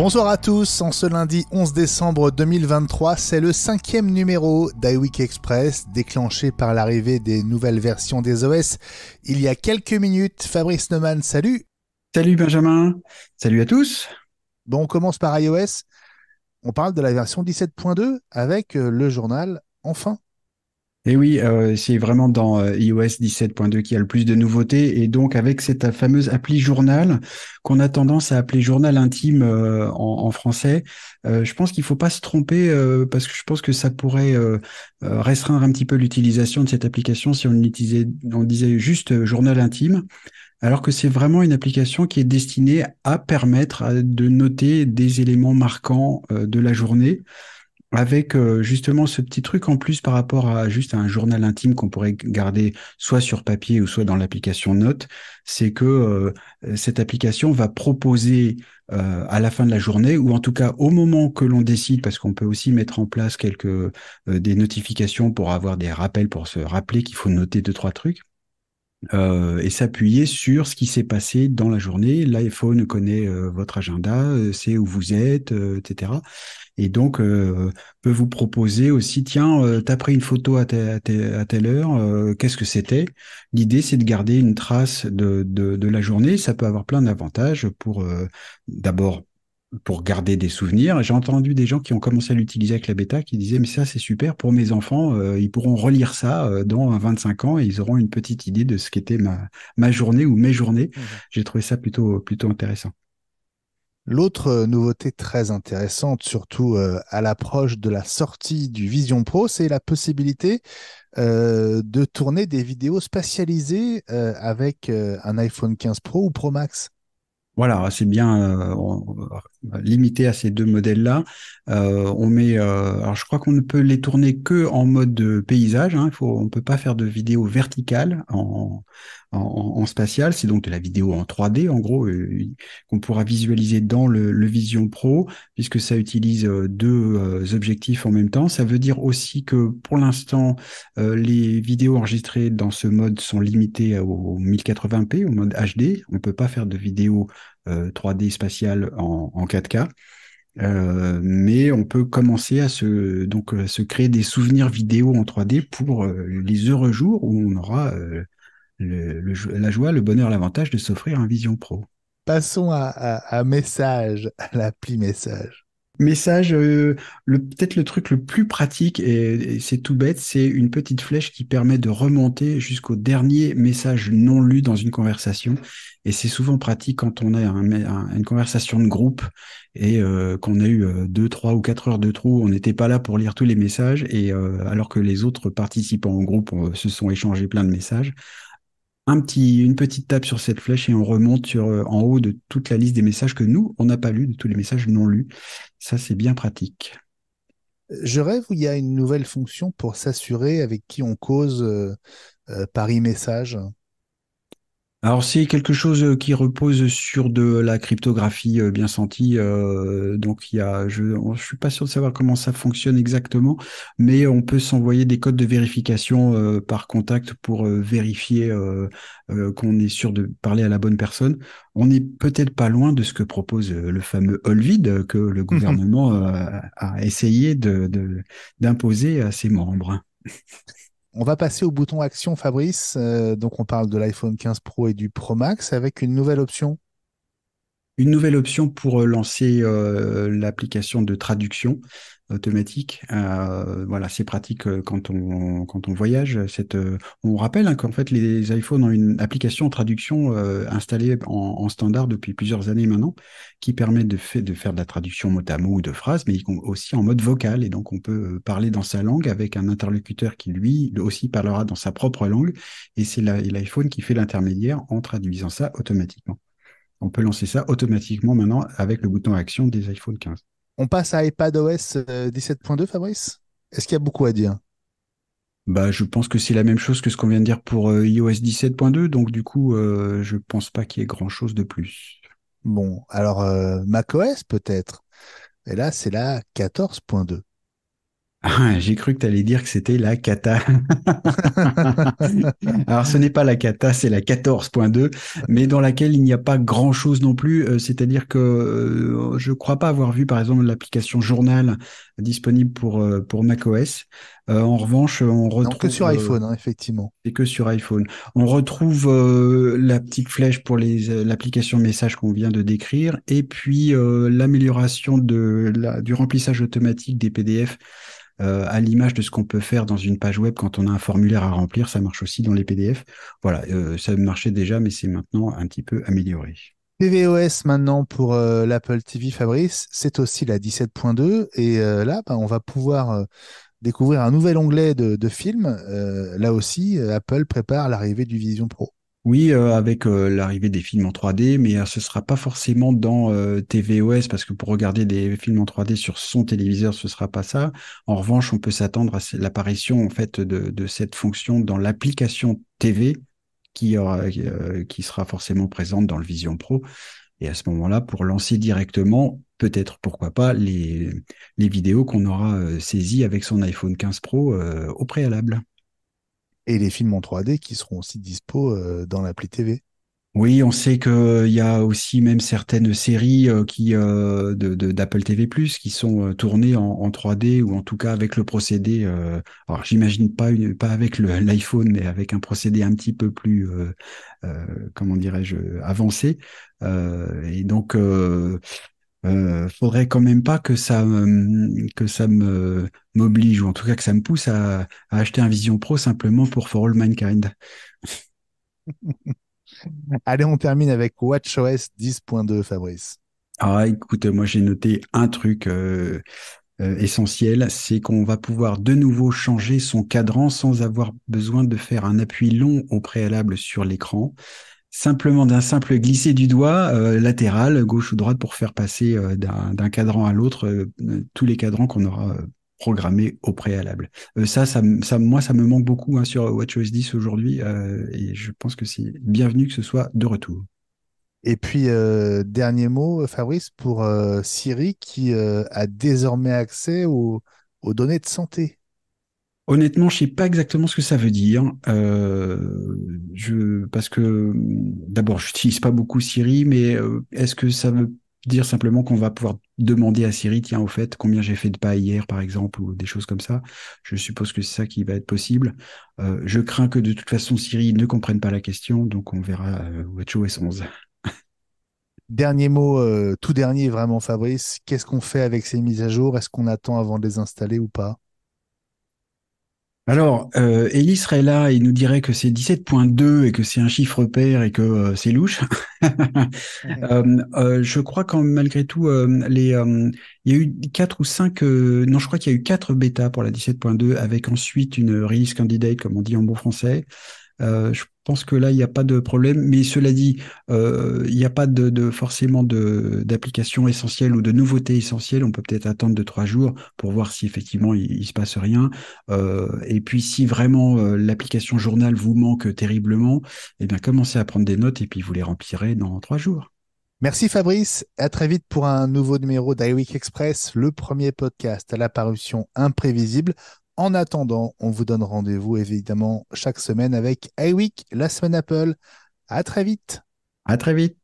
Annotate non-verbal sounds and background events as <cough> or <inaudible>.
Bonsoir à tous, en ce lundi 11 décembre 2023, c'est le cinquième numéro d'iWeek Express, déclenché par l'arrivée des nouvelles versions des OS. Il y a quelques minutes, Fabrice Neumann, salut Salut Benjamin, salut à tous Bon, on commence par iOS, on parle de la version 17.2 avec euh, le journal Enfin et oui, euh, c'est vraiment dans euh, iOS 17.2 qui y a le plus de nouveautés. Et donc avec cette euh, fameuse appli journal qu'on a tendance à appeler journal intime en, français, je pense qu'il faut pas se tromper parce que je pense que ça pourrait restreindre un petit peu l'utilisation de cette application si on utilisait, on disait juste journal intime. Alors que c'est vraiment une application qui est destinée à permettre de noter des éléments marquants de la journée avec euh, justement ce petit truc en plus par rapport à juste un journal intime qu'on pourrait garder soit sur papier ou soit dans l'application Note, c'est que euh, cette application va proposer euh, à la fin de la journée ou en tout cas au moment que l'on décide, parce qu'on peut aussi mettre en place quelques des notifications pour avoir des rappels pour se rappeler qu'il faut noter deux trois trucs. Euh, et s'appuyer sur ce qui s'est passé dans la journée. L'iPhone connaît euh, votre agenda, euh, sait où vous êtes, etc. Et donc peut vous proposer aussi, tiens, t'as pris une photo à, telle heure, qu'est-ce que c'était L'idée, c'est de garder une trace de, la journée. Ça peut avoir plein d'avantages pour d'abord pour garder des souvenirs. J'ai entendu des gens qui ont commencé à l'utiliser avec la bêta qui disaient mais ça c'est super pour mes enfants, euh, ils pourront relire ça euh, dans 25 ans et ils auront une petite idée de ce qu'était ma, ma journée ou mes journées. Mmh. J'ai trouvé ça plutôt plutôt intéressant. L'autre euh, nouveauté très intéressante, surtout à l'approche de la sortie du Vision Pro, c'est la possibilité de tourner des vidéos spatialisées avec un iPhone 15 Pro ou Pro Max. Voilà, c'est bien limité à ces deux modèles-là. Euh, on met, euh, alors je crois qu'on ne peut les tourner que en mode paysage. Hein. faut, on ne peut pas faire de vidéo verticale en, en, spatial. C'est donc de la vidéo en 3D en gros euh, qu'on pourra visualiser dans le, Vision Pro puisque ça utilise deux objectifs en même temps. Ça veut dire aussi que pour l'instant les vidéos enregistrées dans ce mode sont limitées au 1080p, au mode HD. On ne peut pas faire de vidéo 3D euh, spatial en, 4K. Euh, mais on peut commencer à se, donc, euh, se créer des souvenirs vidéo en 3D pour les heureux jours où on aura la joie, le bonheur, l'avantage de s'offrir un Vision Pro. Passons à Message, à l'appli Message message, euh, le peut-être le truc le plus pratique et, c'est tout bête, c'est une petite flèche qui permet de remonter jusqu'au dernier message non lu dans une conversation. Et c'est souvent pratique quand on a une conversation de groupe et euh, qu'on a eu euh, deux, trois ou quatre heures de trou, on n'était pas là pour lire tous les messages et alors que les autres participants en groupe se sont échangés plein de messages un petit, une petite tape sur cette flèche et on remonte sur, euh, en haut de toute la liste des messages que nous, on n'a pas lus, de tous les messages non lus. Ça, c'est bien pratique. Je rêve où il y a une nouvelle fonction pour s'assurer avec qui on cause euh, euh, par e-message. Alors c'est quelque chose euh, qui repose sur de la cryptographie euh, bien sentie. Euh, donc il y a, je, je suis pas sûr de savoir comment ça fonctionne exactement, mais on peut s'envoyer des codes de vérification par contact pour vérifier qu'on est sûr de parler à la bonne personne. On n'est peut-être pas loin de ce que propose le fameux Olvid que le mmh gouvernement a essayé d'imposer de, d'imposer à ses membres. On va passer au bouton action, Fabrice. Euh, donc, on parle de l'iPhone 15 Pro et du Pro Max avec une nouvelle option une nouvelle option pour euh, lancer euh, l'application de traduction automatique. Euh, voilà, c'est pratique quand on quand on voyage. Cette, on rappelle hein, qu'en fait les iPhones ont une application traduction installée en, standard depuis plusieurs années maintenant, qui permet de, de faire de la traduction mot à mot ou de phrase, mais aussi en mode vocal. Et donc on peut parler dans sa langue avec un interlocuteur qui lui aussi parlera dans sa propre langue. Et c'est l'iPhone qui fait l'intermédiaire en traduisant ça automatiquement. On peut lancer ça automatiquement maintenant avec le bouton action des iPhone 15. On passe à iPadOS 17.2, euh, Fabrice Est-ce qu'il y a beaucoup à dire bah, je pense que c'est la même chose que ce qu'on vient de dire pour euh, iOS 17.2, donc du coup, je euh, je pense pas qu'il y ait grand chose de plus. Bon, alors macOS peut-être. Et là, c'est la 14.2. Ah, j'ai cru que tu allais dire que c'était la cata. <laughs> Alors ce n'est pas la cata, c'est la 14.2, mais dans laquelle il n'y a pas grand-chose non plus. Euh, c'est-à-dire que euh, je ne crois pas avoir vu par exemple l'application journal disponible pour, euh, pour macOS. en revanche, on retrouve non, que sur iPhone, hein, effectivement. Et que sur iPhone, on retrouve la petite flèche pour l'application message qu'on vient de décrire, et puis l'amélioration du remplissage automatique des PDF euh, à l'image de ce qu'on peut faire dans une page web quand on a un formulaire à remplir. Ça marche aussi dans les PDF. Voilà, euh, ça marchait déjà, mais c'est maintenant un petit peu amélioré. TVOS maintenant pour euh, l'Apple TV Fabrice, c'est aussi la 17.2 et là ben, on va pouvoir découvrir un nouvel onglet de, de films. là aussi, Apple prépare l'arrivée du Vision Pro. Oui, euh, avec euh, l'arrivée des films en 3D, mais euh, ce sera pas forcément dans TVOS parce que pour regarder des films en 3D sur son téléviseur, ce sera pas ça. En revanche, on peut s'attendre à l'apparition en fait de, cette fonction dans l'application TV qui, aura, qui sera forcément présente dans le Vision Pro. Et à ce moment-là, pour lancer directement, peut-être, pourquoi pas, les, les vidéos qu'on aura saisies avec son iPhone 15 Pro au préalable et les films en 3D qui seront aussi dispo euh, dans l'appli TV. Oui, on sait qu'il euh, y a aussi même certaines séries euh, qui de d'Apple TV+ qui sont tournées en, 3D ou en tout cas avec le procédé. alors j'imagine pas pas avec <laughs> l'iPhone, mais avec un procédé un petit peu plus comment dirais-je avancé. et donc ne euh, faudrait quand même pas que ça que ça me m'oblige ou en tout cas que ça me pousse à, acheter un Vision Pro simplement pour For All Mankind. <laughs> Allez, on termine avec WatchOS 10.2, Fabrice. Ah, écoute, moi j'ai noté un truc euh, euh, essentiel, c'est qu'on va pouvoir de nouveau changer son cadran sans avoir besoin de faire un appui long au préalable sur l'écran simplement d'un simple glisser du doigt euh, latéral, gauche ou droite, pour faire passer euh, d'un cadran à l'autre euh, tous les cadrans qu'on aura programmés au préalable. Ça, ça, moi, ça me manque beaucoup hein, sur WatchOS 10 aujourd'hui, et je pense que c'est bienvenu que ce soit de retour. Et puis, dernier mot, Fabrice, pour Siri qui a désormais accès aux données de santé. Honnêtement, je sais pas exactement ce que ça veut dire. Euh, parce que d'abord, je n'utilise pas beaucoup Siri, mais euh, est-ce que ça veut dire simplement qu'on va pouvoir demander à Siri, tiens, au fait, combien j'ai fait de pas hier, par exemple, ou des choses comme ça. Je suppose que c'est ça qui va être possible. Euh, je crains que de toute façon, Siri ne comprenne pas la question, donc on verra WatchOS 11. Dernier mot, tout dernier, vraiment, Fabrice. Qu'est-ce qu'on fait avec ces mises à jour Est-ce qu'on attend avant de les installer ou pas alors, euh, serait là et nous dirait que c'est 17.2 et que c'est un chiffre pair et que euh, c'est louche. <laughs> Euh, euh, je crois qu'en malgré tout, il y a eu quatre ou cinq, non, je crois qu'il y a eu quatre bêta pour la 17.2 avec ensuite une release candidate, comme on dit en bon français. Euh, je pense que là, il n'y a pas de problème. Mais cela dit, euh, il n'y a pas de, de forcément d'application essentielle ou de nouveauté essentielle. On peut peut-être attendre de trois jours pour voir si effectivement il ne se passe rien. Euh, et puis, si vraiment l'application journal vous manque terriblement, eh bien, commencez à prendre des notes et puis vous les remplirez dans trois jours. Merci Fabrice. À très vite pour un nouveau numéro d'iWeek Express, le premier podcast à la parution imprévisible. En attendant, on vous donne rendez-vous évidemment chaque semaine avec iWeek, la semaine Apple. À très vite. À très vite.